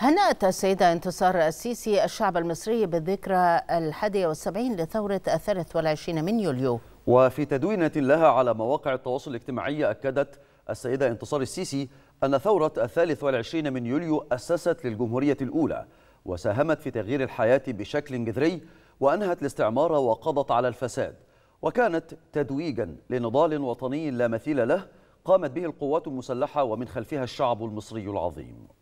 هنأت السيدة انتصار السيسي الشعب المصري بالذكرى الحادية والسبعين لثورة الثالث والعشرين من يوليو وفي تدوينة لها على مواقع التواصل الاجتماعي أكدت السيدة انتصار السيسي أن ثورة الثالث والعشرين من يوليو أسست للجمهورية الأولى وساهمت في تغيير الحياة بشكل جذري وأنهت الاستعمار وقضت على الفساد وكانت تدويجا لنضال وطني لا مثيل له قامت به القوات المسلحة ومن خلفها الشعب المصري العظيم